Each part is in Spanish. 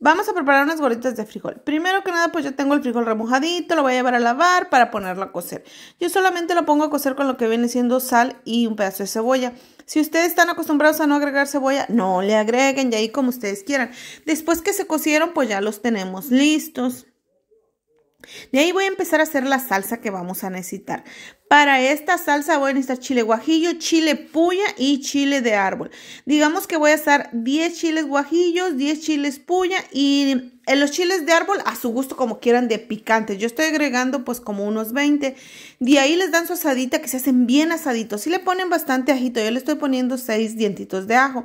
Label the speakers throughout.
Speaker 1: Vamos a preparar unas gorditas de frijol. Primero que nada, pues yo tengo el frijol remojadito, lo voy a llevar a lavar para ponerlo a cocer. Yo solamente lo pongo a cocer con lo que viene siendo sal y un pedazo de cebolla. Si ustedes están acostumbrados a no agregar cebolla, no le agreguen, y ahí como ustedes quieran. Después que se cocieron, pues ya los tenemos listos. De ahí voy a empezar a hacer la salsa que vamos a necesitar. Para esta salsa voy a necesitar chile guajillo, chile puya y chile de árbol. Digamos que voy a usar 10 chiles guajillos, 10 chiles puya y eh, los chiles de árbol a su gusto como quieran de picante. Yo estoy agregando pues como unos 20. De ahí les dan su asadita que se hacen bien asaditos. Si le ponen bastante ajito, yo le estoy poniendo 6 dientitos de ajo.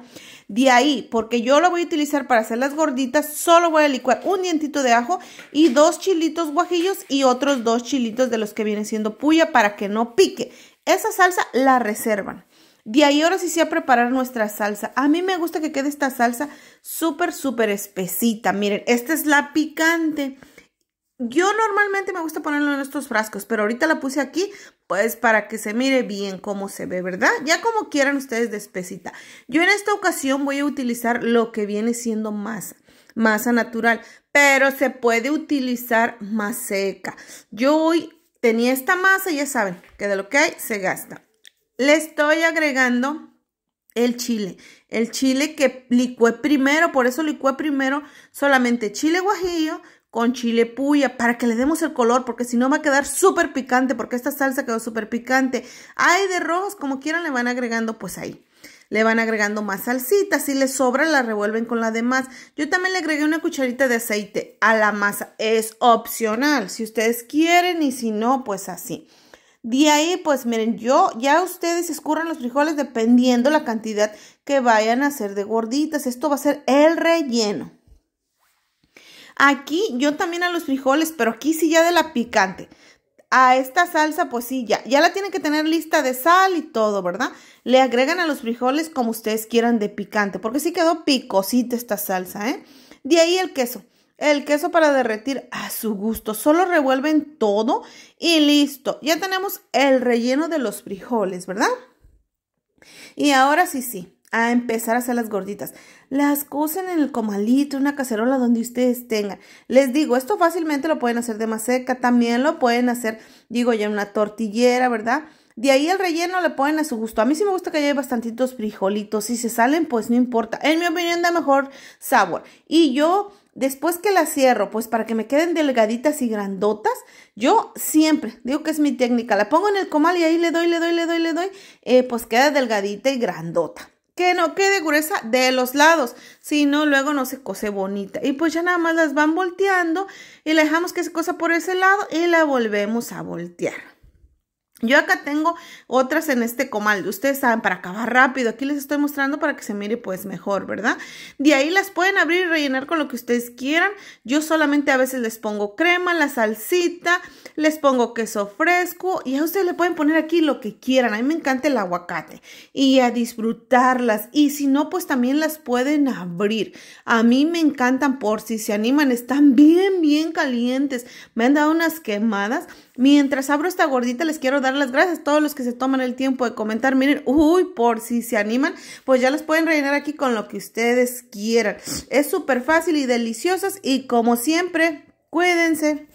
Speaker 1: De ahí, porque yo lo voy a utilizar para hacer las gorditas, solo voy a licuar un dientito de ajo y dos chilitos guajillos y otros dos chilitos de los que vienen siendo puya para que no no pique. Esa salsa la reservan. De ahí ahora sí se a preparar nuestra salsa. A mí me gusta que quede esta salsa súper, súper espesita. Miren, esta es la picante. Yo normalmente me gusta ponerlo en estos frascos, pero ahorita la puse aquí, pues para que se mire bien cómo se ve, ¿verdad? Ya como quieran ustedes de espesita. Yo en esta ocasión voy a utilizar lo que viene siendo masa, masa natural, pero se puede utilizar más seca. Yo voy tenía esta masa, ya saben, que de lo que hay se gasta. Le estoy agregando el chile. El chile que licué primero, por eso licué primero solamente chile guajillo con chile puya para que le demos el color, porque si no va a quedar súper picante, porque esta salsa quedó súper picante. Hay de rojos, como quieran le van agregando, pues ahí. Le van agregando más salsita, si les sobra la revuelven con la demás. Yo también le agregué una cucharita de aceite a la masa, es opcional, si ustedes quieren y si no, pues así. De ahí, pues miren, yo ya ustedes escurran los frijoles dependiendo la cantidad que vayan a hacer de gorditas. Esto va a ser el relleno. Aquí yo también a los frijoles, pero aquí sí ya de la picante a esta salsa, pues sí, ya, la tienen que tener lista de sal y todo, ¿verdad? Le agregan a los frijoles como ustedes quieran de picante, porque sí quedó picosita esta salsa, ¿eh? De ahí el queso. El queso para derretir a su gusto. Solo revuelven todo y listo. Ya tenemos el relleno de los frijoles, ¿verdad? Y ahora sí, sí a empezar a hacer las gorditas. Las cocen en el comalito, una cacerola donde ustedes tengan. Les digo, esto fácilmente lo pueden hacer de más seca. también lo pueden hacer, digo, ya en una tortillera, ¿verdad? De ahí el relleno le ponen a su gusto. A mí sí me gusta que haya bastantitos frijolitos. Si se salen, pues no importa. En mi opinión da mejor sabor. Y yo, después que las cierro, pues para que me queden delgaditas y grandotas, yo siempre, digo que es mi técnica, la pongo en el comal y ahí le doy, le doy, le doy, le doy, eh, pues queda delgadita y grandota que no quede gruesa de los lados, si no luego no se cose bonita. Y pues ya nada más las van volteando y la dejamos que se cosa por ese lado y la volvemos a voltear. Yo acá tengo otras en este comal, ustedes saben, para acabar rápido, aquí les estoy mostrando para que se mire pues mejor, ¿verdad? De ahí las pueden abrir y rellenar con lo que ustedes quieran, yo solamente a veces les pongo crema, la salsita, les pongo queso fresco y a ustedes le pueden poner aquí lo que quieran, a mí me encanta el aguacate y a disfrutarlas y si no pues también las pueden abrir, a mí me encantan por si se animan, están bien, bien calientes, me han dado unas quemadas, mientras abro esta gordita les quiero dar las gracias a todos los que se toman el tiempo de comentar. Miren, uy, por si se animan, pues ya las pueden rellenar aquí con lo que ustedes quieran. Es súper fácil y deliciosas y como siempre, cuídense.